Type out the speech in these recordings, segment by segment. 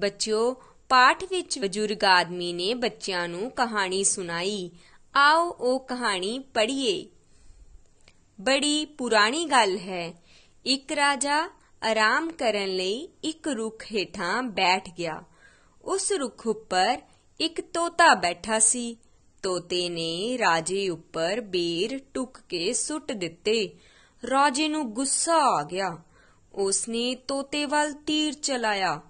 ਬੱਚਿਓ ਪਾਠ ਵਿੱਚ ਬਜ਼ੁਰਗ ਆਦਮੀ ਨੇ ਬੱਚਿਆਂ ਨੂੰ ਕਹਾਣੀ ਸੁਣਾਈ ਆਓ ਉਹ ਕਹਾਣੀ ਪੜ੍ਹੀਏ ਬੜੀ ਪੁਰਾਣੀ ਗੱਲ ਹੈ ਇੱਕ ਰਾਜਾ ਆਰਾਮ ਕਰਨ ਲਈ ਇੱਕ ਰੁੱਖ ਹੇਠਾਂ ਬੈਠ ਗਿਆ ਉਸ ਰੁੱਖ ਉੱਪਰ ਇੱਕ ਤੋਤਾ ਬੈਠਾ ਸੀ ਤੋਤੇ ਨੇ ਰਾਜੇ ਉੱਪਰ ਬੇਰ ਟੁੱਕ ਕੇ ਸੁੱਟ ਦਿੱਤੇ ਰਾਜੇ ਨੂੰ ਗੁੱਸਾ ਆ ਗਿਆ ਉਸਨੇ ਤੋਤੇ ਵੱਲ ਤੀਰ ਚਲਾਇਆ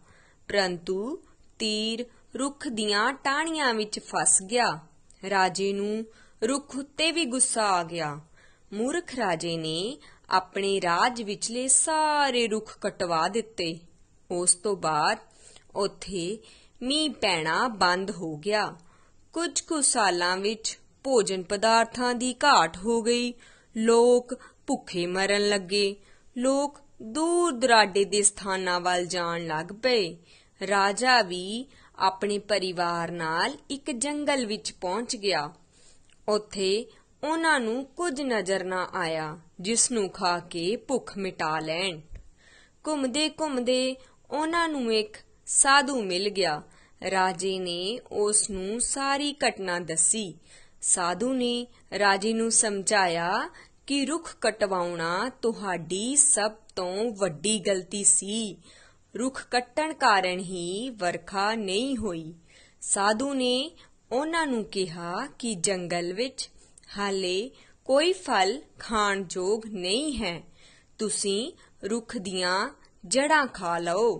ਪਰੰਤੂ ਤੀਰ ਰੁੱਖ ਦੀਆਂ ਟਾਹਣੀਆਂ ਵਿੱਚ ਫਸ ਗਿਆ ਰਾਜੇ ਨੂੰ ਰੁੱਖ ਉੱਤੇ ਵੀ ਗੁੱਸਾ ਆ ਗਿਆ ਮੂਰਖ ਰਾਜੇ ਨੇ ਆਪਣੇ ਰਾਜ ਵਿਚਲੇ ਸਾਰੇ ਰੁੱਖ ਕਟਵਾ ਦਿੱਤੇ ਉਸ ਤੋਂ ਬਾਅਦ ਉੱਥੇ ਮੀਂਹ ਪੈਣਾ ਬੰਦ ਹੋ ਗਿਆ ਕੁਝ ਕੁ ਸਾਲਾਂ ਵਿੱਚ ਭੋਜਨ ਪਦਾਰਥਾਂ ਦੀ ਘਾਟ ਹੋ ਗਈ ਲੋਕ ਭੁੱਖੇ ਮਰਨ ਲੱਗੇ ਲੋਕ ਦੂਰ ਦਰਾਡੇ ਦੇ ਸਥਾਨਾਂ ਵੱਲ ਜਾਣ ਲੱਗ ਪਏ ਰਾਜਾ ਵੀ ਆਪਣੇ ਪਰਿਵਾਰ ਨਾਲ ਇੱਕ ਜੰਗਲ ਵਿੱਚ ਪਹੁੰਚ ਗਿਆ ਉੱਥੇ ਉਹਨਾਂ ਨੂੰ ਕੁਝ ਨਜ਼ਰ ਨਾ ਆਇਆ ਜਿਸ ਨੂੰ ਖਾ ਕੇ ਭੁੱਖ ਮਿਟਾ ਲੈਣ ਘੁੰਮਦੇ ਘੁੰਮਦੇ ਉਹਨਾਂ ਨੂੰ ਇੱਕ ਸਾਧੂ ਮਿਲ ਗਿਆ ਰਾਜੇ ਨੇ ਉਸ ਨੂੰ ਸਾਰੀ ਘਟਨਾ ਦੱਸੀ ਸਾਧੂ ਨੇ ਰਾਜੇ ਨੂੰ ਸਮਝਾਇਆ ਕਿ ਰੁੱਖ ਕਟਵਾਉਣਾ ਤੁਹਾਡੀ ਸਭ ਤੋਂ ਵੱਡੀ ਗਲਤੀ ਸੀ ਰੁੱਖ ਕੱਟਣ ਕਾਰਨ ਹੀ ਵਰਖਾ ਨਹੀਂ ਹੋਈ ਸਾਧੂ ਨੇ ਉਹਨਾਂ ਨੂੰ ਕਿਹਾ ਕਿ ਜੰਗਲ ਵਿੱਚ ਹਾਲੇ ਕੋਈ ਫਲ ਖਾਣ ਯੋਗ ਨਹੀਂ ਹੈ ਤੁਸੀਂ ਰੁੱਖ ਦੀਆਂ ਜੜਾਂ ਖਾ ਲਓ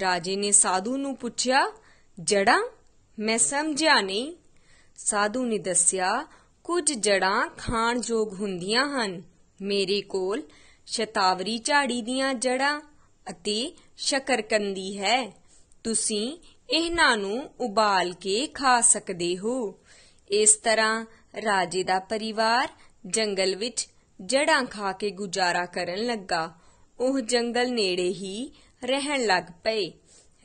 ਰਾਜੇ ਨੇ ਸਾਧੂ ਨੂੰ ਪੁੱਛਿਆ ਜੜਾਂ ਮੈਂ ਸਮਝਿਆ ਨਹੀਂ ਸਾਧੂ ਨੇ ਦੱਸਿਆ ਕੁਝ ਜੜਾਂ ਖਾਣ ਯੋਗ ਹੁੰਦੀਆਂ ਹਨ ਮੇਰੇ ਕੋਲ ਸ਼ਤਾਵਰੀ ਝਾੜੀ ਦੀਆਂ ਜੜਾਂ ਅਤੇ ਸ਼ਕਰਕੰਦੀ ਹੈ ਤੁਸੀਂ ਇਹਨਾਂ ਨੂੰ ਉਬਾਲ ਕੇ ਖਾ ਸਕਦੇ ਹੋ ਇਸ ਤਰ੍ਹਾਂ ਰਾਜੇ ਦਾ ਪਰਿਵਾਰ ਜੰਗਲ ਵਿੱਚ ਜੜਾਂ ਖਾ ਕੇ ਗੁਜ਼ਾਰਾ ਕਰਨ ਲੱਗਾ ਉਹ ਜੰਗਲ ਨੇੜੇ ਹੀ ਰਹਿਣ ਲੱਗ ਪਏ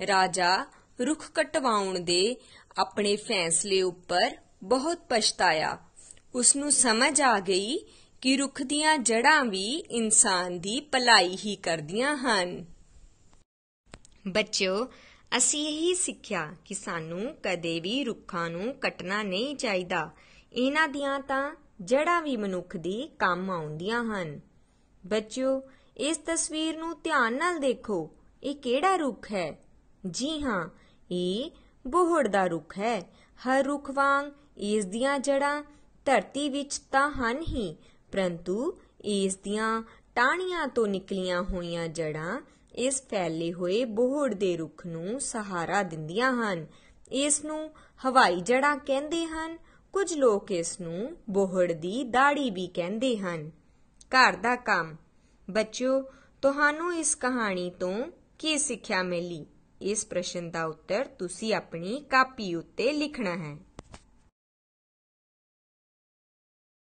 ਰਾਜਾ ਰੁੱਖ ਕਟਵਾਉਣ ਦੇ ਆਪਣੇ ਫੈਸਲੇ ਉੱਪਰ ਬਹੁਤ ਪਛਤਾਇਆ ਉਸ ਨੂੰ ਸਮਝ ਆ ਗਈ ਕਿ ਰੁੱਖ ਦੀਆਂ ਜੜਾਂ ਵੀ ਇਨਸਾਨ ਦੀ ਭਲਾਈ ਹੀ ਕਰਦੀਆਂ ਹਨ ਬੱਚਿਓ ਅਸੀਂ ਇਹ ਹੀ ਸਿੱਖਿਆ ਕਿ ਸਾਨੂੰ ਕਦੇ ਵੀ ਰੁੱਖਾਂ ਨੂੰ ਕੱਟਣਾ ਨਹੀਂ ਚਾਹੀਦਾ ਇਹਨਾਂ ਦੀਆਂ ਤਾਂ ਜੜਾਂ ਵੀ ਮਨੁੱਖ ਦੀ ਕੰਮ ਆਉਂਦੀਆਂ ਹਨ ਬੱਚਿਓ ਇਸ ਤਸਵੀਰ ਨੂੰ ਧਿਆਨ ਨਾਲ ਦੇਖੋ ਇਹ ਕਿਹੜਾ ਰੁੱਖ ਹੈ ਜੀ ਹਾਂ ਇਹ ਬੋਹੜ ਦਾ ਰੁੱਖ ਹੈ ਹਰ ਰੁੱਖ ਵਾਂਗ ਇਸ ਦੀਆਂ ਜੜਾਂ ਧਰਤੀ ਵਿੱਚ ਤਾਂ ਹਨ ਹੀ ਪਰੰਤੂ ਇਸ ਦੀਆਂ ਟਾਹਣੀਆਂ ਤੋਂ ਨਿਕਲੀਆਂ ਹੋਈਆਂ ਜੜਾਂ ਇਸ ਫੈਲੇ ਹੋਏ ਬੋਹੜ ਦੇ ਰੁੱਖ ਨੂੰ ਸਹਾਰਾ ਦਿੰਦੀਆਂ ਹਨ ਇਸ ਨੂੰ ਹਵਾਈ ਜੜਾਂ ਕਹਿੰਦੇ ਹਨ ਕੁਝ ਲੋਕ ਇਸ ਨੂੰ ਬੋਹੜ ਦੀ ਦਾੜੀ ਵੀ ਕਹਿੰਦੇ ਹਨ ਘਰ ਦਾ ਕੰਮ ਬੱਚਿਓ ਤੁਹਾਨੂੰ ਇਸ ਕਹਾਣੀ ਤੋਂ ਕੀ ਸਿੱਖਿਆ ਮਿਲੀ ਇਸ ਪ੍ਰਸ਼ਨ ਦਾ ਉੱਤਰ ਤੁਸੀਂ ਆਪਣੀ ਕਾਪੀ ਉੱਤੇ ਲਿਖਣਾ ਹੈ